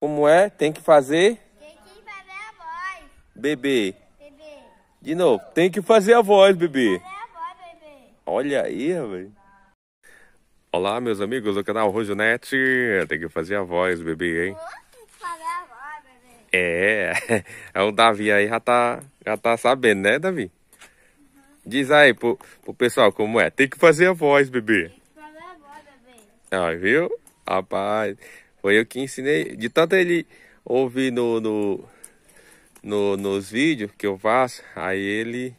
Como é? Tem que fazer? Tem que fazer a voz. Bebê. Bebê. De novo, tem que fazer a voz, bebê. Fazer a voz, bebê. Olha aí, velho. Olá, meus amigos do canal Rojonete. Tem que fazer a voz, bebê, hein? Tem que fazer a voz, bebê. É, é o Davi aí já tá, já tá sabendo, né, Davi? Diz aí pro, pro pessoal como é. Tem que fazer a voz, bebê. Tem que fazer a voz, bebê. Aí, viu? Rapaz, foi eu que ensinei. De tanto ele ouvir no, no, no, nos vídeos que eu faço, aí ele,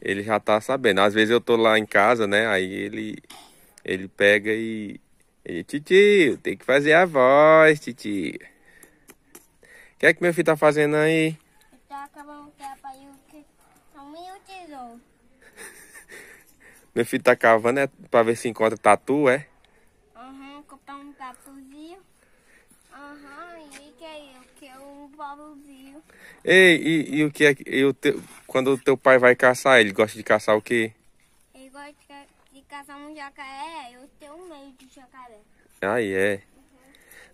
ele já tá sabendo. Às vezes eu tô lá em casa, né? Aí ele, ele pega e. Ele, titio, tem que fazer a voz, titio. O que é que meu filho tá fazendo aí? Tá acabando o tesouro. Meu filho tá cavando é, pra ver se encontra tatu, é? Ei, e, e, o que é e o teu, quando o teu pai vai caçar, ele gosta de caçar o quê? Ele gosta de, caçar um jacaré, eu tenho meio de jacaré. Ah, é? Uhum.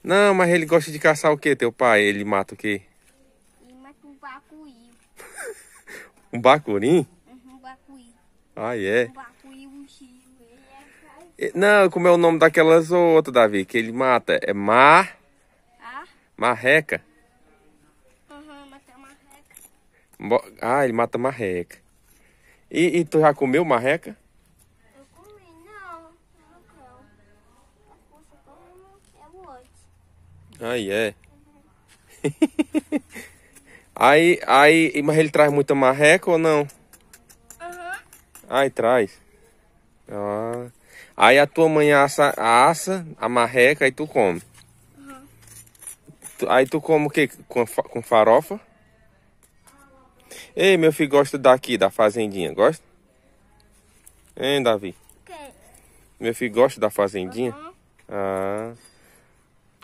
Não, mas ele gosta de caçar o quê, teu pai? Ele mata o quê? Ele mata um bacuí. um bacurim? Uhum, um bacuri. Ah, é? Um bacuri, um É... Não, como é o nome daquelas outras, Davi, que ele mata? É mar... Ah? Marreca. Ah, ele mata marreca. E, e tu já comeu marreca? Eu comi, não. Eu Aí é. Uhum. aí, aí, mas ele traz muita marreca ou não? Aham. Uhum. Aí traz. Ah. Aí a tua mãe assa, assa a marreca e tu come. Uhum. Aí tu come o quê? Com, com farofa? Ei, meu filho, gosta daqui, da fazendinha, gosta? Hein, Davi? Okay. Meu filho gosta da fazendinha? Uhum. Ah.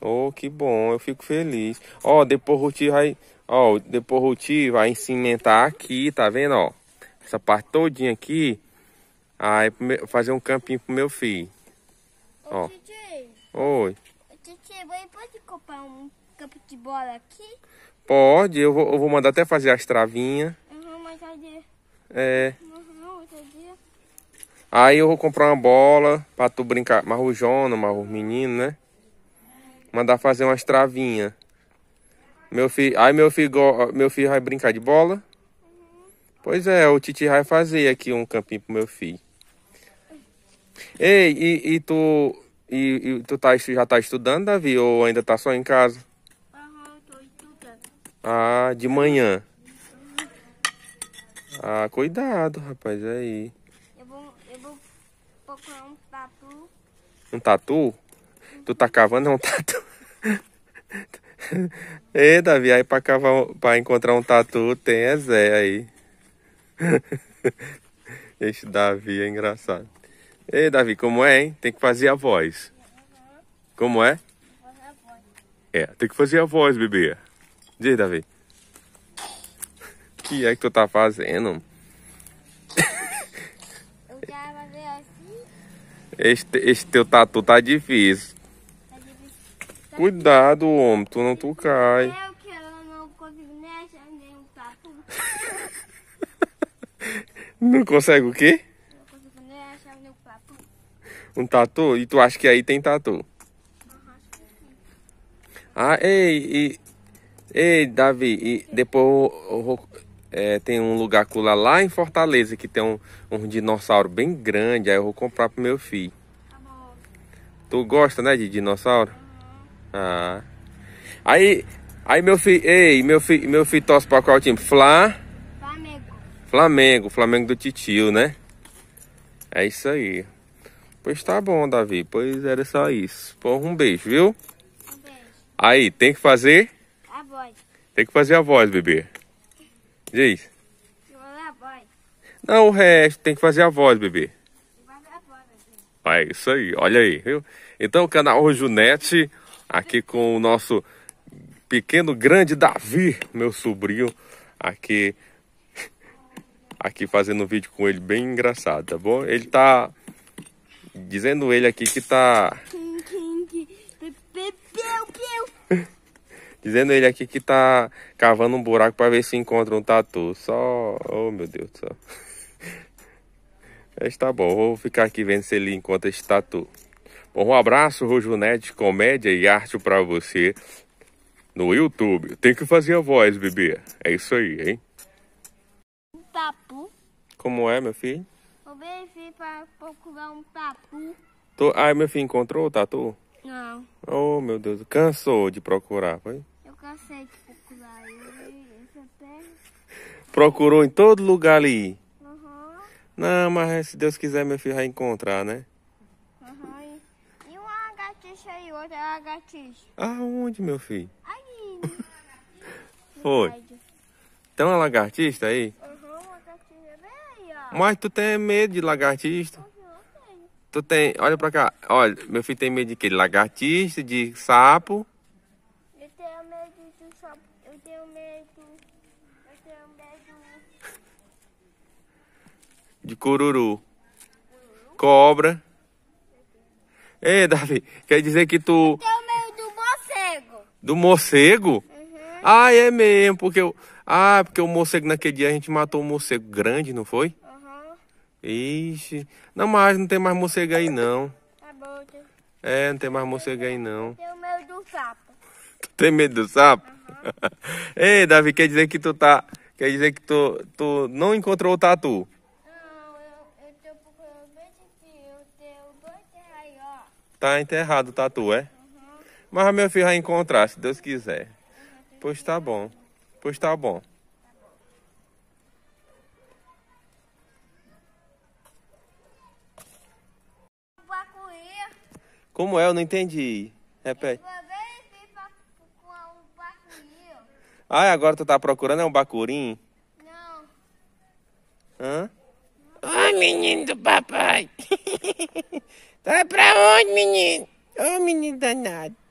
Oh, que bom, eu fico feliz. Ó, oh, depois o Ruti vai... Ó, oh, depois o tio vai encimentar aqui, tá vendo, ó? Essa parte todinha aqui. Aí, fazer um campinho pro meu filho. Ô, ó. Titi. Oi. Titi, você pode comprar um de bola aqui? Pode, eu vou, eu vou mandar até fazer as travinhas. Uhum, mas cadê? É. Uhum, aí eu vou comprar uma bola pra tu brincar. Marrujona, marro menino, né? Mandar fazer umas travinhas. Meu filho, aí meu filho, meu filho vai brincar de bola? Uhum. Pois é, o Titi vai fazer aqui um campinho pro meu filho. Ei, e, e tu e, e, tu tá, já tá estudando, Davi, ou ainda tá só em casa? Ah, de manhã. Ah, cuidado, rapaz, é aí. Eu vou, eu vou procurar um tatu. Um tatu? Tu tá cavando um tatu? Ei, Davi, aí pra, cavar, pra encontrar um tatu tem é Zé aí. Esse Davi é engraçado. Ei, Davi, como é, hein? Tem que fazer a voz. Como é? É, tem que fazer a voz, bebê. Diz, Davi. O que é que tu tá fazendo? Eu quero fazer assim. Este, este teu tatu tá difícil. Tá difícil. Cuidado, homem, tu não tu cai. Eu é que eu não consigo nem achar nenhum tatu. não consegue o quê? Não consigo nem achar nenhum tatu. Um tatu? E tu acha que aí tem tatu? Não acho que tem. Ah, ei, e Ei, Davi, e depois é, tem um lugar lá, lá em Fortaleza que tem um, um dinossauro bem grande. Aí eu vou comprar pro meu filho. Tu gosta, né, de dinossauro? Ah. Aí, aí meu filho, ei, meu filho, meu filho torce para qual time? Fla? Flamengo. Flamengo, Flamengo do titio, né? É isso aí. Pois tá bom, Davi. Pois era só isso. Porra, um beijo, viu? Um beijo. Aí, tem que fazer voz. Tem que fazer a voz, bebê. Diz. Não, o resto tem que fazer a voz, bebê. É isso aí, olha aí, viu? Então, o canal Rojunete, aqui com o nosso pequeno grande Davi, meu sobrinho, aqui aqui fazendo um vídeo com ele bem engraçado, tá bom? Ele tá dizendo ele aqui que tá Dizendo ele aqui que tá cavando um buraco para ver se encontra um tatu. Só. Oh, meu Deus do céu. Mas tá bom, vou ficar aqui vendo se ele encontra esse tatu. Bom, um abraço, Rojo Net, comédia e arte para você no YouTube. Tem que fazer a voz, bebê. É isso aí, hein? Um papu. Como é, meu filho? Eu vim para procurar um tatu. Tô... Ah, meu filho encontrou o tatu? Não. Oh, meu Deus. Cansou de procurar, foi? Eu cansei de procurar. É Procurou em todo lugar ali? Uhum. Não, mas se Deus quiser, meu filho vai encontrar, né? Uhum. E uma lagartixa aí, outra lagartixa. Aonde, meu filho? Aí. foi. Tem então, uma lagartista aí? Uhum, uma lagartixa. Vem aí, ó. Mas tu tem medo de lagartista? Tu tem. Olha pra cá. Olha, meu filho tem medo de quê? De lagartixa, de sapo. Eu tenho medo de sapo. Eu tenho medo. Eu tenho medo. De cururu. cururu? Cobra. Ei, Davi, quer dizer que tu. Eu tenho medo do morcego. Do morcego? Uhum. Ah, é mesmo, porque eu. Ah, porque o morcego naquele dia a gente matou um morcego grande, não foi? Ixi. Não mais, não tem mais morcego aí não. Tá bom. Tá. É, não tem mais morcego aí não. Tenho medo do sapo. Tu tem medo do sapo? Uhum. Ei, Davi, quer dizer que tu tá... Quer dizer que tu, tu não encontrou o tatu? Não, eu, eu tô procurando bem aqui. Eu tenho dois aí, ó. Tá enterrado o tatu, é? Uhum. Mas meu filho vai encontrar, se Deus quiser. Uhum, pois tá bom. Pois tá bom. Como é? Eu não entendi. Repete. Uma vez com um bacurinho. Ah, agora tu tá procurando é um bacurim? Não. Hã? Ai, oh, menino do papai. tá pra onde, menino? Ô, oh, menino danado.